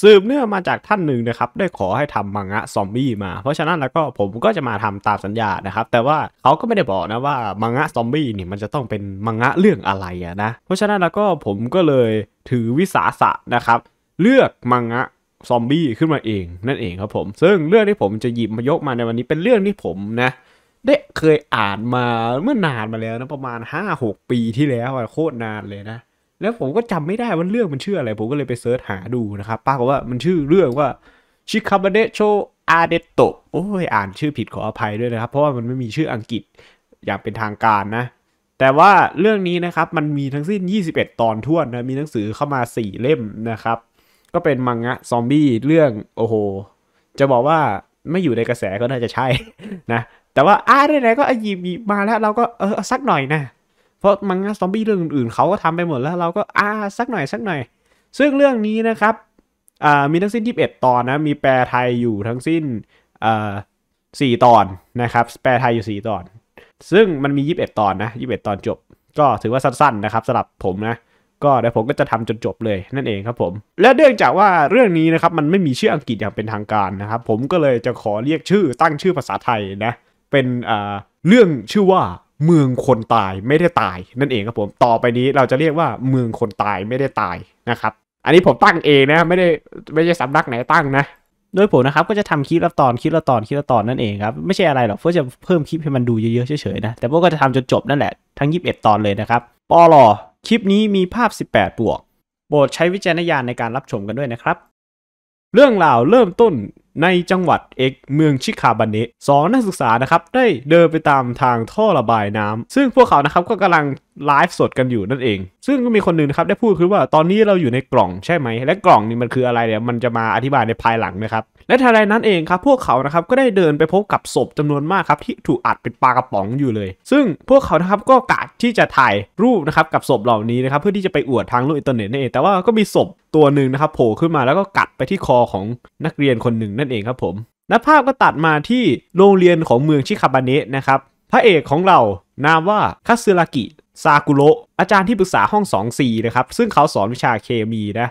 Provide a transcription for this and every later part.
สืบเนื่องมาจากท่านหนึ่งนะครับ ได้ขอให้ทำมังงะซอมบี้มา เพราะฉะนั้นแล้วก็ผมก็จะมาทำตามสัญญานะครับ แต่ว่าเขาก็ไม่ได้บอกนะว่า มังงะซอมบี้นี่มันจะต้องเป็นมังงะเรื่องอะไรอะนะ เพราะฉะนั้นแล้วก็ผมก็เลยถือวิสาสะนะครับ เลือกมังงะซอมบี้ขึ้นมาเอง นั่นเองครับผม ซึ่งเรื่องที่ผมจะหยิบมายกมาในวันนี้เป็นเรื่องที่ผมนะได้เคยอ่านมาเมื่อนานมาแล้วนะประมาณ 5-6 ปีที่แล้วโคตรนานเลยนะแล้วผมก็จำไม่ได้ว่าเรื่องมันชื่ออะไร ผมก็เลยไปเซิร์ชหาดูนะครับปรากฏว่ามันชื่อเรื่องว่าชิคาบเดโชอาเดโตโอ้ย อ่านชื่อผิดขออภัยด้วยนะครับ เพราะว่ามันไม่มีชื่ออังกฤษอย่างเป็นทางการนะ แต่ว่าเรื่องนี้นะครับ มันมีทั้งสิ้น 21 ตอนท่วนนะ มีหนังสือเข้ามา 4 เล่มนะครับ ก็เป็นมังงะซอมบี้เรื่องโอ้โห จะบอกว่าไม่อยู่ในกระแสก็น่าจะใช่นะ แต่ว่าอ่าได้หนก็อายีมีมาแล้วเราก็เออสักหน่อยนะเพราะมังงะซอมบี้เรื่องอื่นๆเขาก็ทำไปหมดแล้วเราก็อ่าสักหน่อยสักหน่อยซึ่งเรื่องนี้นะครับมีทั้งสิ้น 21 ตอนนะมีแปลไทยอยู่ทั้งสิ้นสี่ตอนนะครับแปลไทยอยู่ 4 ตอน ซึ่งมันมี 21 ตอนนะ 21 ตอนจบ ก็ถือว่าสั้นๆนะครับสำหรับผมนะก็เดี๋ยวผมก็จะทำจนจบเลยนั่นเองครับผมและเนื่องจากว่าเรื่องนี้นะครับมันไม่มีชื่ออังกฤษอย่างเป็นทางการนะครับผมก็เลยจะขอเรียกชื่อตั้งชื่อภาษาไทยนะเป็นเรื่องชื่อว่าเมืองคนตายไม่ได้ตายนั่นเองครับผมต่อไปนี้ เราจะเรียกว่าเมืองคนตายไม่ได้ตายนะครับ อันนี้ผมตั้งเองนะไม่ได้ไม่ใช่สำนักไหนตั้งนะโดยผมนะครับก็จะทำคลิปละตอนคลิปละตอนคลิปละตอนนั่นเองครับ ไม่ใช่อะไรหรอกเพื่อจะเพิ่มคลิปให้มันดูเยอะๆเฉยๆนะแต่พวกก็จะทำจนจบนั่นแหละทั้ง21ตอนเลยนะครับปอลอคลิปนี้มีภาพ 18บวกโปรดใช้วิจารณญาณในการรับชมกันด้วยนะครับ เรื่องราวเริ่มต้นในจังหวัดเอกเมืองชิคาบันเนสองนักศึกษานะครับได้เดินไปตามทางท่อระบายน้ำ ซึ่งพวกเขานะครับก็กำลังไลฟ์สดกันอยู่นั่นเอง ซึ่งก็มีคนหนึ่งนะครับได้พูดคือว่าตอนนี้เราอยู่ในกล่องใช่ไหม และกล่องนี้มันคืออะไรเนี่ยมันจะมาอธิบายในภายหลังนะครับ และทัรายนั้นเองครับ พวกเขานะครับก็ได้เดินไปพบกับศพจำนวนมากครับ ที่ถูกอัดเป็นปลากระป๋องอยู่เลย ซึ่งพวกเขานะครับก็กะที่จะถ่ายรูปนะครับกับศพเหล่านี้นะครับเพื่อที่จะไปอวดทางโลกอินเทอร์เน็ตนั่นเอง แต่ว่าก็มีศพตัวหนึ่งนะครับโผล่ขึ้นมาแล้วก็กัดไปที่คอของนักเรียนคนหนึ่งนั่นเองครับผมและภาพก็ตัดมาที่โรงเรียนของเมืองชิคาบาเนะนะครับ พระเอกของเรานามว่าคาซึรากิซากุโระ อาจารย์ที่ปรึกษาห้อง 2-4 นะครับ ซึ่งเขาสอนวิชาเคมีนะ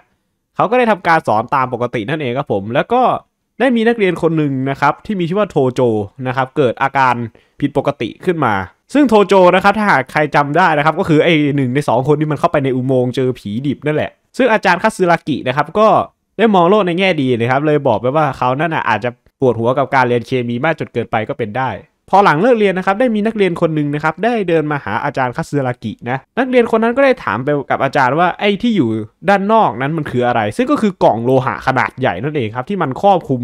เขาก็ได้ทำการสอนตามปกตินั่นเอง ครับผม แล้วก็ได้มีนักเรียนคนหนึ่งนะครับ ที่มีชื่อว่าโทโจ นะครับ เกิดอาการผิดปกติขึ้นมา ซึ่งโทโจนะครับถ้าหากใครจำได้นะครับก็คือไอ้หนึ่งใน 2 คนที่มันเข้าไปในอุโมงค์เจอผีดิบนั่นแหละ ซึ่งอาจารย์คาซึรากินะครับก็ได้มองโลกในแง่ดีนะครับเลยบอกไปว่าเขานั่นอาจจะปวดหัวกับการเรียนเคมีมากจนเกินไปก็เป็นได้ พอหลังเลิกเรียนนะครับได้มีนักเรียนคนหนึ่งนะครับ ได้เดินมาหาอาจารย์คาสึรากินะ นักเรียนคนนั้นก็ได้ถามไปกับอาจารย์ว่าไอ้ที่อยู่ด้านนอกนั้นมันคืออะไร ซึ่งก็คือกล่องโลหะขนาดใหญ่นั่นเองครับที่มันครอบคลุม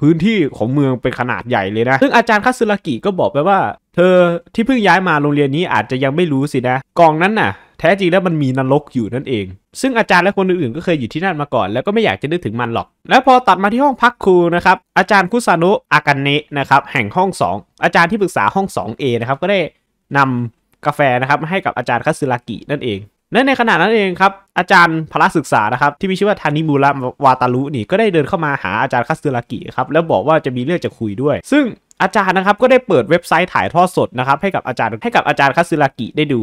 พื้นที่ของเมืองเป็นขนาดใหญ่เลยนะ ซึ่งอาจารย์คาสึรากิก็บอกไปว่า เธอที่เพิ่งย้ายมาโรงเรียนนี้อาจจะยังไม่รู้สินะ กล่องนั้นน่ะแท้จริงแล้วมันมีนรกอยู่นั่นเอง ซึ่งอาจารย์และคนอื่นๆ ก็เคยอยู่ที่นั่นมาก่อน แล้วก็ไม่อยากจะนึกถึงมันหรอก แล้วพอตัดมาที่ห้องพักครูนะครับ อาจารย์คุซานุอากันเนะนะครับแห่งห้อง2อาจารย์ที่ปรึกษาห้อง 2A นะครับก็ได้นำกาแฟนะครับให้กับอาจารย์คัสึรากินั่นเองและในขณะนั้นเองครับอาจารย์พละศึกษานะครับที่มีชื่อว่าทานิมูระวาตารุนี่ก็ได้เดินเข้ามาหาอาจารย์คัสึรากิครับแล้วบอกว่าจะมีเรื่องจะคุยด้วย ซึ่งอาจารย์นะครับก็ได้เปิดเว็บไซต์ถ่ายทอดสดนะครับให้กับอาจารย์ให้กับอาจารย์คัสึรากิได้ดู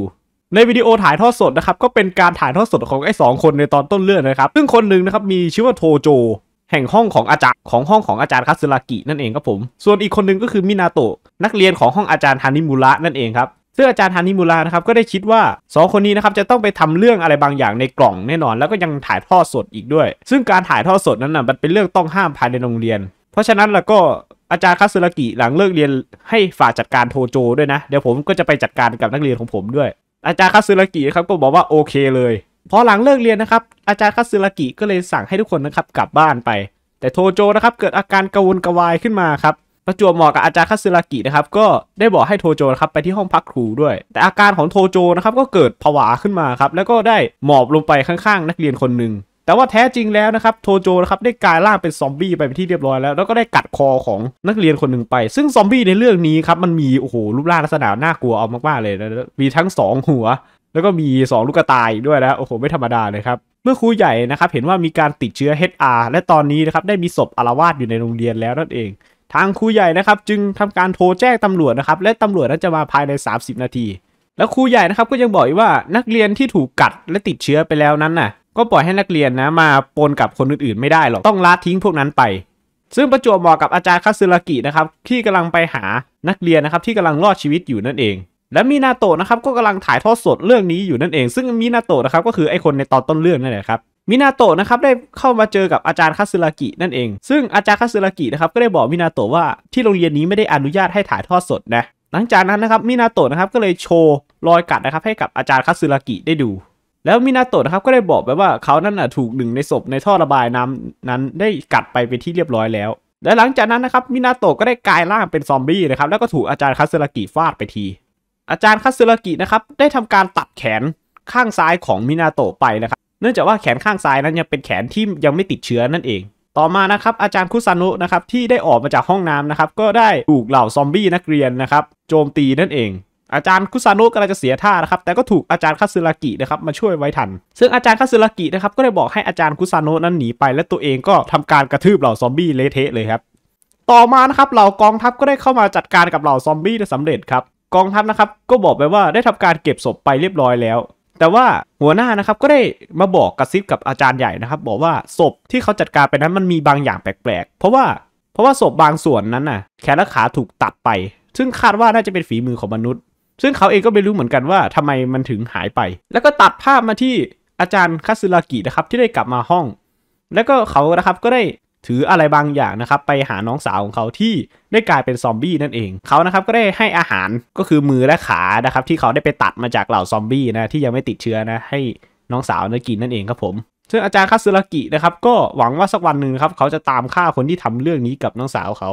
ในวิดีโอถ่ายทอดสดนะครับ ก็เป็นการถ่ายทอดสดของไอ้สองคนในตอนต้นเรื่องนะครับซึ่งคนหนึ่งนะครับมีชื่อว่าโทโจ แห่งห้องของอาจารย์ของห้องของอาจารย์คาสึรากินั่นเองครับผมส่วนอีกคนนึงก็คือมินาโตะนักเรียนของห้องอาจารย์ฮานิมุระนั่นเองครับซึ่งอาจารย์ฮานิมูระนะครับก็ได้คิดว่า 2 คนนี้นะครับจะต้องไปทำเรื่องอะไรบางอย่างในกล่องแน่นอน แล้วก็ยังถ่ายทอดสดอีกด้วย ซึ่งการถ่ายทอดสดนั้นนะ่ะมันเป็นเรื่องต้องห้ามภายในโรงเรียน เพราะฉะนั้นแล้วก็อาจารย์คาสึรากิหลังเลิกเรียนให้ฝากจัดการโทโจด้วยนะ เดี๋ยวผมก็จะไปจัดการกับนักเรียนของผมด้วยอาจารย์คาซึรากิครับก็บอกว่าโอเคเลย พอหลังเลิกเรียนนะครับอาจารย์คาซึรากิก็เลยสั่งให้ทุกคนนะครับกลับบ้านไป แต่โทโจนะครับเกิดอาการกระวนกระวายขึ้นมาครับประจวบเหมาะกับอาจารย์คาซึรากินะครับก็ได้บอกให้โทโจนะครับไปที่ห้องพักครูด้วย แต่อาการของโทโจนะครับก็เกิดผวาขึ้นมาครับแล้วก็ได้หมอบลงไปข้างๆนักเรียนคนหนึ่งแต่ว่าแท้จริงแล้วนะครับ โทโจนะครับได้กลายร่างเป็นซอมบี้ไปเป็นที่เรียบร้อย แล้วแล้วก็ได้กัดคอของนักเรียนคนหนึ่งไป ซึ่งซอมบี้ในเรื่องนี้ครับมันมี โอ้โห รูปร่างลักษณะน่ากลัวเอามากๆเลยนะมีทั้ง 2 หัว แล้วก็มี 2 ลูกตายด้วยนะโอ้โหไม่ธรรมดาเลยครับ เมื่อครูใหญ่นะครับเห็นว่ามีการติดเชื้อ HR และตอนนี้นะครับได้มีศพอารวาสอยู่ในโรงเรียนแล้วนั่นเอง ทางครูใหญ่นะครับจึงทำการโทรแจ้งตำรวจนะครับและตำรวจนั้นจะมาภายใน 30 นาที แล้วครูใหญ่นะครับก็ยังบอกอีกว่านักเรียนที่ถูกกัดและติดเชื้อไปแล้วนั้นน่ะก็ปล่อยให้นักเรียนนะมาปนกับคนอื่นๆ ไม่ได้หรอก ต้องละทิ้งพวกนั้นไป ซึ่งประจวบเหมาะกับอาจารย์คาซึรากินะครับที่กำลังไปหานักเรียนนะครับที่กำลังรอดชีวิตอยู่นั่นเอง และมีนาโตะนะครับก็กำลังถ่ายทอดสดเรื่องนี้อยู่นั่นเอง ซึ่งมีนาโตะนะครับก็คือไอคนในตอนต้นเรื่องนั่นแหละครับมินาโตะนะครับได้เข้ามาเจอกับอาจารย์คาซึรากิ นั่นเอง ซึ่งอาจารย์คาซึรากินะครับก็ได้บอกมินาโตะว่าที่โรงเรียนนี้ไม่ได้อนุญาตให้ถ่ายทอดสดนะหลังจากนั้นนะครับมินาโตะนะครับก็เลยโชว์รอยกัดนะครับให้กับอาจารย์คาซึรากิได้ดูแล้วมินาโตะนะครับก็ได้บอกไปว่าเขานั่น่ะถูกหนึ่งในศพในท่อระบายน้ำนั้นได้กัดไปเป็นที่เรียบร้อยแล้วและหลังจากนั้นนะครับมินาโตะก็ได้กลายร่างเป็นซอมบี้นะครับ แล้วก็ถูกอาจารย์คาสึรากิฟาดไปที อาจารย์คาสึรากินะครับ ได้ทำการตัดแขนข้างซ้ายของมินาโตะไปนะครับ เนื่องจากว่าแขนข้างซ้ายนั้นยังเป็นแขนที่ยังไม่ติดเชื้อนั่นเอง ต่อมานะครับอาจารย์คุซานุนะครับที่ได้ออกมาจากห้องน้ำนะครับก็ได้ถูกเหล่าซอมบี้นักเรียนนะครับโจมตีนั่นเองอาจารย์คุซานุกำลังจะเสียท่านะครับแต่ก็ถูกอาจารย์คาซึรากินะครับมาช่วยไว้ทัน ซึ่งอาจารย์คาซึรากินะครับก็ได้บอกให้อาจารย์คุซานุนั้นหนีไป และตัวเองก็ทำการกระทืบเหล่าซอมบี้เลเทะเลยครับต่อมานะครับเหล่ากองทัพก็ได้เข้ามาจัดการกับเหล่าซอมบี้ได้สำเร็จครับกองทัพนะครับก็บอกไปว่าได้ทำการเก็บศพไปเรียบร้อยแล้ว แต่ว่าหัวหน้านะครับก็ได้มาบอกกระซิบกับอาจารย์ใหญ่นะครับบอกว่าศพที่เขาจัดการไปนั้นมันมีบางอย่างแปลกๆเพราะว่าเพราะว่าศพบางส่วนนั้นน่ะแขนและขาถูกตัดไป ซึ่งคาดว่าน่าจะเป็นฝีมือของมนุษย์ซึ่งเขาเองก็ไม่รู้เหมือนกันว่าทำไมมันถึงหายไป แล้วก็ตัดภาพมาที่อาจารย์คาสึรากินะครับที่ได้กลับมาห้อง แล้วก็เขานะครับก็ได้ถืออะไรบางอย่างนะครับ ไปหาน้องสาวของเขาที่ได้กลายเป็นซอมบี้นั่นเองเขานะครับก็ได้ให้อาหารก็คือมือและขานะครับ ที่เขาได้ไปตัดมาจากเหล่าซอมบี้นะที่ยังไม่ติดเชื้อนะ ให้น้องสาวนะกินนั่นเองครับผมซึ่งอาจารย์คาสึรากินะครับก็หวังว่าสักวันหนึ่งครับเขาจะตามฆ่าคนที่ทำเรื่องนี้กับน้องสาวเขา